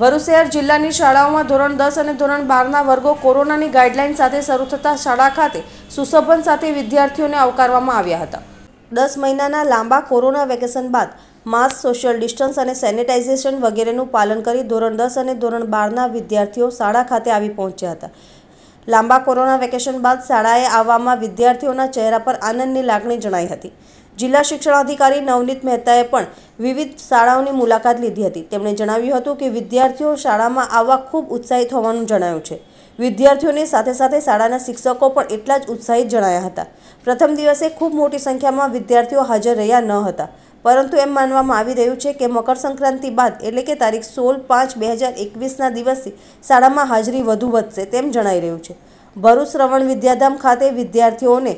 ભરૂચ શહેર જિલ્લાની શાળાઓમાં ધોરણ દસ અને ધોરણ બારના વર્ગો કોરોનાની ગાઈડલાઇન સાથે શરૂ થતાં શાળા ખાતે સુશોભન સાથે વિદ્યાર્થીઓને આવકારવામાં આવ્યા હતા દસ મહિનાના લાંબા કોરોના વેકેશન બાદ માસ્ક સોશિયલ ડિસ્ટન્સ અને સેનિટાઇઝેશન વગેરેનું પાલન કરી ધોરણ દસ અને ધોરણ બારના વિદ્યાર્થીઓ શાળા ખાતે આવી પહોંચ્યા હતા લાંબા કોરોના વેકેશન બાદ શાળાએ આવવામાં વિદ્યાર્થીઓના ચહેરા પર આનંદની લાગણી જણાઈ હતી જિલ્લા શિક્ષણાધિકારી નવનીત મહેતાએ પણ વિવિધ શાળાઓની મુલાકાત લીધી હતી તેમણે જણાવ્યું હતું કે વિદ્યાર્થીઓ શાળામાં આવવા ખૂબ ઉત્સાહિત હોવાનું જણાયું છે વિદ્યાર્થીઓની સાથે સાથે શાળાના શિક્ષકો પણ એટલા જ ઉત્સાહિત જણાયા હતા પ્રથમ દિવસે ખૂબ મોટી સંખ્યામાં વિદ્યાર્થીઓ હાજર રહ્યા ન હતા પરંતુ એમ માનવામાં આવી રહ્યું છે કે મકર સંક્રાંતિ બાદ એટલે કે તારીખ સોળ પાંચ બે હજાર એકવીસના દિવસથી શાળામાં હાજરી વધુ વધશે તેમ જણાઈ રહ્યું છે ભરૂચ શ્રવણ વિદ્યાધામ ખાતે વિદ્યાર્થીઓને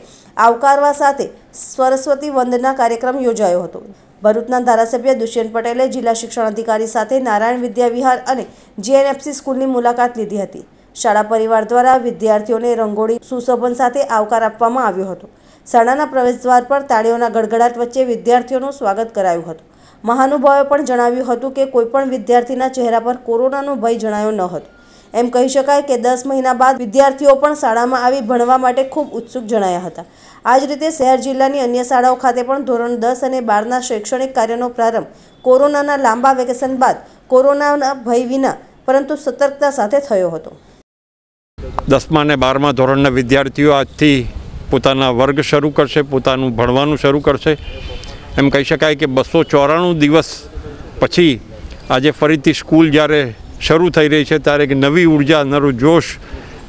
આવકારવા સાથે સરસ્વતી વંદના કાર્યક્રમ યોજાયો હતો ભરૂચના ધારાસભ્ય દુષ્યંત પટેલે જિલ્લા શિક્ષણાધિકારી સાથે નારાયણ વિદ્યાવિહાર અને જીએનએફસી સ્કૂલની મુલાકાત લીધી હતી શાળા પરિવાર દ્વારા વિદ્યાર્થીઓને રંગોળી સુશોભન સાથે આવકાર આપવામાં આવ્યો હતો શાળાના પ્રવેશદ્વાર પર તાળીઓના ગડગડાટ વચ્ચે વિદ્યાર્થીઓનું સ્વાગત કરાયું હતું મહાનુભાવે પણ જણાવ્યું હતું કે કોઈપણ વિદ્યાર્થીના ચહેરા પર કોરોનાનો ભય જણાયો ન હતો એમ કહી શકાય કે દસ મહિના બાદ વિદ્યાર્થીઓ પણ શાળામાં આવી ભણવા માટે ખૂબ ઉત્સુક જણાયા હતા આ જ રીતે શહેર જિલ્લાની અન્ય શાળાઓ ખાતે પણ ધોરણ દસ અને બારના શૈક્ષણિક કાર્યનો પ્રારંભ કોરોનાના લાંબા વેકેશન બાદ કોરોનાના ભય વિના પરંતુ સતર્કતા સાથે થયો હતો દસમા અને બારમા ધોરણના વિદ્યાર્થીઓ આજથી પોતાના વર્ગ શરૂ કરશે પોતાનું ભણવાનું શરૂ કરશે એમ કહી શકાય કે બસો ચોરાણું દિવસ પછી આજે ફરીથી સ્કૂલ જ્યારે શરૂ થઈ રહી છે ત્યારે એક નવી ઉર્જા નરો જોશ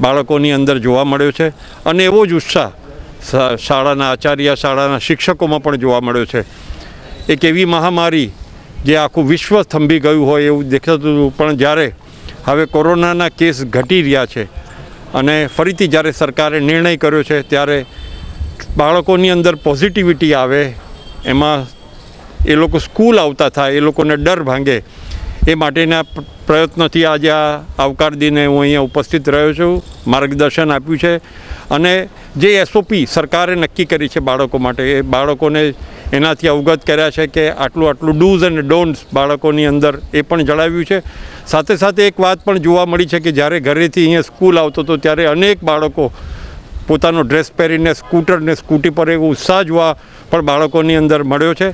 બાળકોની અંદર જોવા મળ્યો છે અને એવો જ ઉત્સાહ શાળાના આચાર્ય શાળાના શિક્ષકોમાં પણ જોવા મળ્યો છે એક એવી મહામારી જે આખું વિશ્વ થંભી ગયું હોય એવું દેખાતું હતું પણ જ્યારે હવે કોરોનાના કેસ ઘટી રહ્યા છે અને ફરીથી જ્યારે સરકારે નિર્ણય કર્યો છે ત્યારે બાળકોની અંદર પોઝિટિવિટી આવે એમાં એ લોકો સ્કૂલ આવતા થાય એ લોકોને ડર ભાંગે એ માટેના પ્રયત્નથી આજે આ આવકાર દીને હું અહીંયા ઉપસ્થિત રહ્યો છું માર્ગદર્શન આપ્યું છે અને જે એસઓપી સરકારે નક્કી કરી છે બાળકો માટે એ બાળકોને એનાથી અવગત કર્યા છે કે આટલું આટલું ડૂઝ અને ડોન્ટ્સ બાળકોની અંદર એ પણ જણાવ્યું છે સાથે સાથે એક વાત પણ જોવા મળી છે કે જ્યારે ઘરેથી અહીંયા સ્કૂલ આવતો હતો ત્યારે અનેક બાળકો પોતાનો ડ્રેસ પહેરીને સ્કૂટરને સ્કૂટી પર એક ઉત્સાહ જોવા પણ બાળકોની અંદર મળ્યો છે